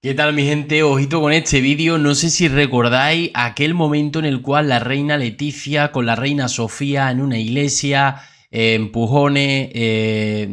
¿Qué tal mi gente? Ojito con este vídeo, no sé si recordáis aquel momento en el cual la reina Leticia con la reina Sofía en una iglesia, eh, empujones, eh,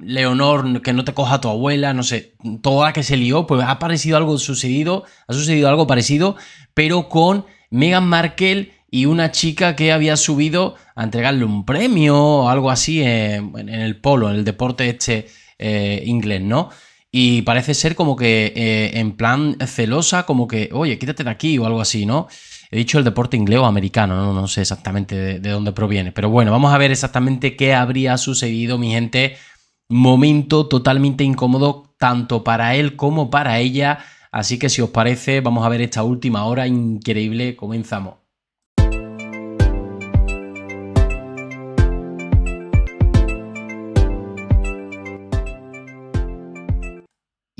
Leonor, que no te coja tu abuela, no sé, toda la que se lió, pues ha parecido algo sucedido, ha sucedido algo parecido, pero con Meghan Markle y una chica que había subido a entregarle un premio o algo así en, el polo, en el deporte este eh, inglés, ¿no? Y parece ser como que eh, en plan celosa, como que, oye, quítate de aquí o algo así, ¿no? He dicho el deporte inglés o americano, no, no sé exactamente de dónde proviene. Pero bueno, vamos a ver exactamente qué habría sucedido, mi gente. Momento totalmente incómodo, tanto para él como para ella. Así que si os parece, vamos a ver esta última hora increíble. Comenzamos.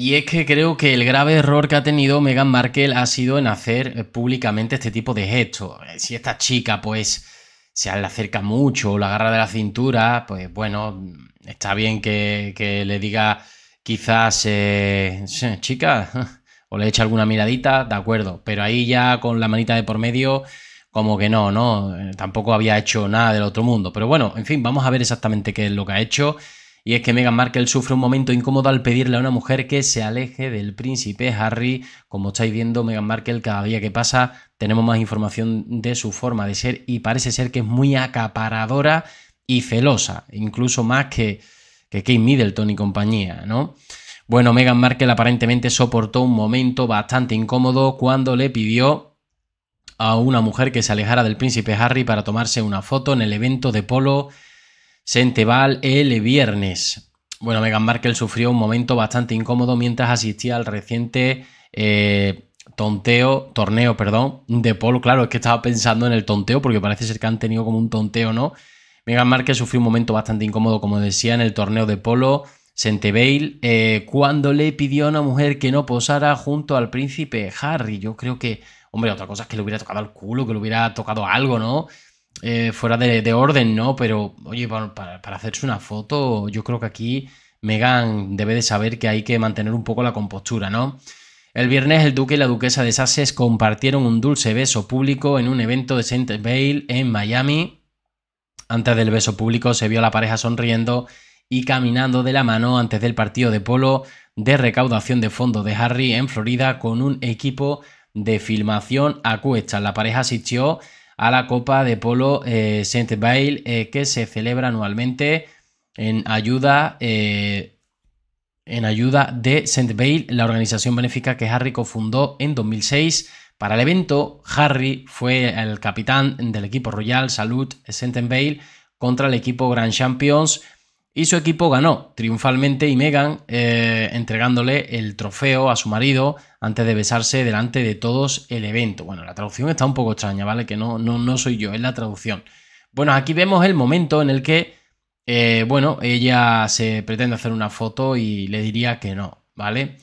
Y es que creo que el grave error que ha tenido Meghan Markle ha sido en hacer eh, públicamente este tipo de gestos. Eh, si esta chica, pues, se le acerca mucho, o la agarra de la cintura, pues bueno, está bien que, le diga quizás, eh, chica, o le echa alguna miradita, de acuerdo, pero ahí ya con la manita de por medio, como que no, no, tampoco había hecho nada del otro mundo. Pero bueno, en fin, vamos a ver exactamente qué es lo que ha hecho. Y es que Meghan Markle sufre un momento incómodo al pedirle a una mujer que se aleje del príncipe Harry. Como estáis viendo, Meghan Markle cada día que pasa tenemos más información de su forma de ser y parece ser que es muy acaparadora y celosa, incluso más que, que Kate Middleton y compañía, ¿no? Bueno, Meghan Markle aparentemente soportó un momento bastante incómodo cuando le pidió a una mujer que se alejara del príncipe Harry para tomarse una foto en el evento de polo Senteval el viernes. Bueno, Meghan Markle sufrió un momento bastante incómodo mientras asistía al reciente eh, tonteo, torneo, perdón, de polo. Claro, es que estaba pensando en el tonteo porque parece ser que han tenido como un tonteo, ¿no? Meghan Markle sufrió un momento bastante incómodo, como decía, en el torneo de polo Senteval eh, cuando le pidió a una mujer que no posara junto al príncipe Harry. Yo creo que, hombre, otra cosa es que le hubiera tocado al culo, que le hubiera tocado algo, ¿no? Eh, fuera de, orden, ¿no? Pero, oye, para, hacerse una foto, yo creo que aquí Megan debe de saber que hay que mantener un poco la compostura, ¿no? El viernes el duque y la duquesa de Sussex compartieron un dulce beso público en un evento de St. Bale en Miami. Antes del beso público se vio a la pareja sonriendo y caminando de la mano antes del partido de polo de recaudación de fondos de Harry en Florida con un equipo de filmación a cuestas. La pareja asistió a la Copa de Polo eh, saint eh, que se celebra anualmente en ayuda, eh, en ayuda de saint bail la organización benéfica que Harry cofundó en 2006. Para el evento, Harry fue el capitán del equipo Royal Salud saint bail contra el equipo Grand Champions y su equipo ganó triunfalmente y Megan eh, entregándole el trofeo a su marido antes de besarse delante de todos el evento. Bueno, la traducción está un poco extraña, ¿vale? Que no, no, no soy yo, es la traducción. Bueno, aquí vemos el momento en el que, eh, bueno, ella se pretende hacer una foto y le diría que no, ¿vale?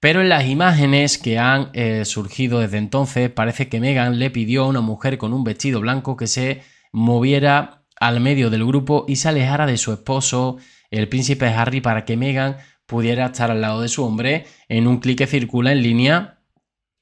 Pero en las imágenes que han eh, surgido desde entonces, parece que Megan le pidió a una mujer con un vestido blanco que se moviera al medio del grupo y se alejara de su esposo, el príncipe Harry, para que Meghan pudiera estar al lado de su hombre. En un clic que circula en línea,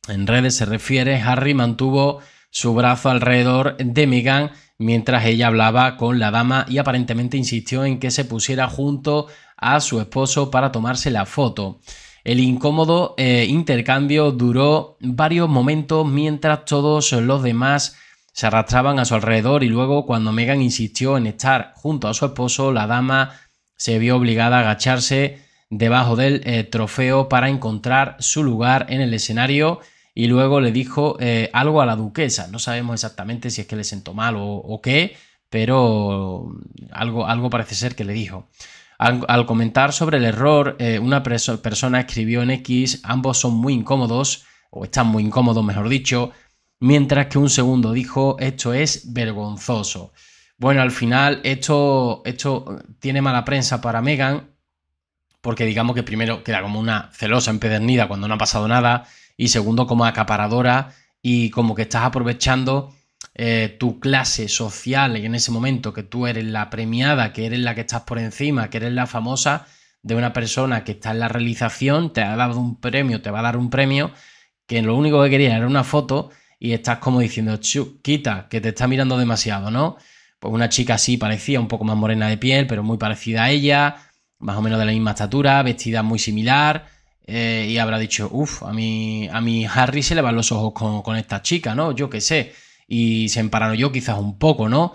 en redes se refiere, Harry mantuvo su brazo alrededor de Meghan mientras ella hablaba con la dama y aparentemente insistió en que se pusiera junto a su esposo para tomarse la foto. El incómodo eh, intercambio duró varios momentos mientras todos los demás se arrastraban a su alrededor y luego cuando Megan insistió en estar junto a su esposo, la dama se vio obligada a agacharse debajo del eh, trofeo para encontrar su lugar en el escenario y luego le dijo eh, algo a la duquesa. No sabemos exactamente si es que le sentó mal o, qué, pero mm, algo, algo, parece ser que le dijo. Al, comentar sobre el error, eh, una persona escribió en X, ambos son muy incómodos, o están muy incómodos, mejor dicho, mientras que un segundo dijo, esto es vergonzoso. Bueno, al final esto, esto tiene mala prensa para Megan, porque digamos que primero queda como una celosa empedernida cuando no ha pasado nada, y segundo como acaparadora y como que estás aprovechando eh, tu clase social y en ese momento que tú eres la premiada, que eres la que estás por encima, que eres la famosa de una persona que está en la realización, te ha dado un premio, te va a dar un premio, que lo único que quería era una foto y estás como diciendo, Chu, quita, que te está mirando demasiado, ¿no? Pues una chica así parecía, un poco más morena de piel, pero muy parecida a ella, más o menos de la misma estatura, vestida muy similar, eh, y habrá dicho, uff, a mi, a mi Harry se le van los ojos con, con esta chica, ¿no? Yo qué sé. Y se yo quizás un poco, ¿no?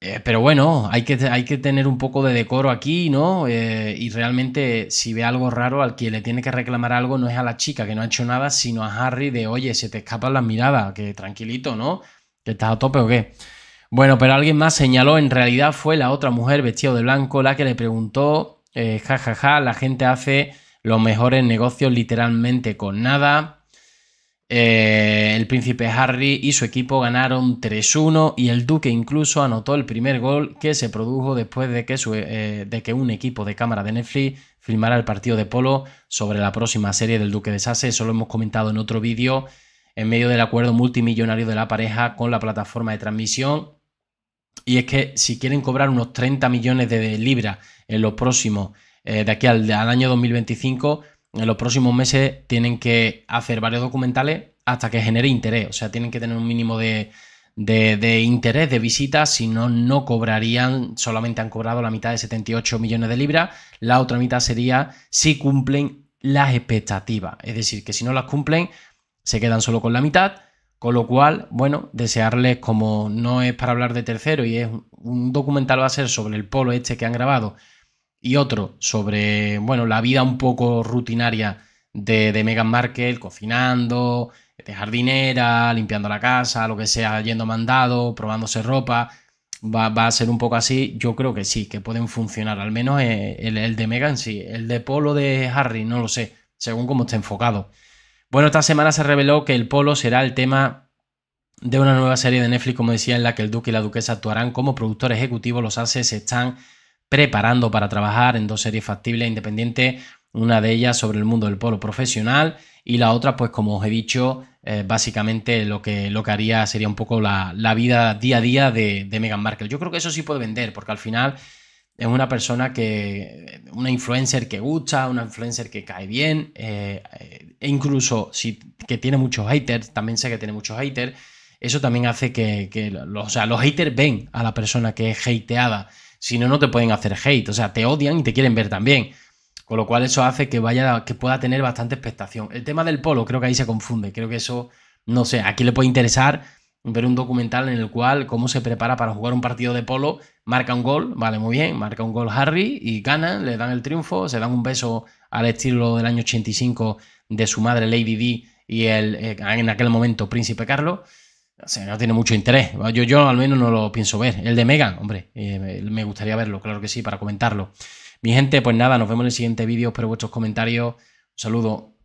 Eh, pero bueno, hay que, hay que, tener un poco de decoro aquí, ¿no? Eh, y realmente, si ve algo raro, al que le tiene que reclamar algo no es a la chica que no ha hecho nada, sino a Harry de, oye, se te escapan las miradas, que tranquilito, ¿no? ¿Que estás a tope o qué? Bueno, pero alguien más señaló, en realidad fue la otra mujer vestida de blanco la que le preguntó, jajaja, eh, ja, ja, la gente hace los mejores negocios literalmente con nada. Eh, el príncipe Harry y su equipo ganaron 3-1 y el duque incluso anotó el primer gol que se produjo después eh, de que, un equipo de cámara de Netflix filmara el partido de polo sobre la próxima serie del duque de sase Eso lo hemos comentado en otro vídeo en medio del acuerdo multimillonario de la pareja con la plataforma de transmisión. Y es que si quieren cobrar unos 30 millones de libras en los próximos, eh, de aquí al año 2025, en los próximos meses tienen que hacer varios documentales hasta que genere interés. O sea, tienen que tener un mínimo de, interés, de visitas, si no, no cobrarían, solamente han cobrado la mitad de 78 millones de libras, la otra mitad sería si cumplen las expectativas. Es decir, que si no las cumplen, se quedan solo con la mitad. Con lo cual, bueno, desearles, como no es para hablar de tercero y es un documental va a ser sobre el polo este que han grabado, y otro sobre, bueno, la vida un poco rutinaria de, de Meghan Markle, cocinando, de jardinera, limpiando la casa, lo que sea, yendo mandado, probándose ropa. Va, va, a ser un poco así, yo creo que sí, que pueden funcionar. Al menos eh, el, de Megan sí. El de Polo de Harry, no lo sé, según cómo esté enfocado. Bueno, esta semana se reveló que el Polo será el tema de una nueva serie de Netflix, como decía, en la que el duque y la duquesa actuarán como productor ejecutivos. Los ases están preparando para trabajar en dos series factibles e independientes, una de ellas sobre el mundo del polo profesional y la otra, pues como os he dicho, eh, básicamente lo que, lo haría sería un poco la, vida día a día de, Megan Meghan Markle. Yo creo que eso sí puede vender, porque al final es una persona que, una influencer que gusta, una influencer que cae bien, eh, e incluso si, que tiene muchos haters, también sé que tiene muchos haters, eso también hace que, o sea, los haters ven a la persona que es hateada. Si no, no te pueden hacer hate. O sea, te odian y te quieren ver también. Con lo cual eso hace que vaya, que pueda tener bastante expectación. El tema del polo, creo que ahí se confunde. Creo que eso, no sé, aquí le puede interesar ver un documental en el cual cómo se prepara para jugar un partido de polo, marca un gol, vale, muy bien, marca un gol Harry y gana, le dan el triunfo, se dan un beso al estilo del año 85 de su madre Lady D y eh, en aquel momento Príncipe Carlos no tiene mucho interés. Yo, yo al menos no lo pienso ver. El de Megan, hombre, eh, me gustaría verlo, claro que sí, para comentarlo. Mi gente, pues nada, nos vemos en el siguiente vídeo. Espero vuestros comentarios. Un saludo.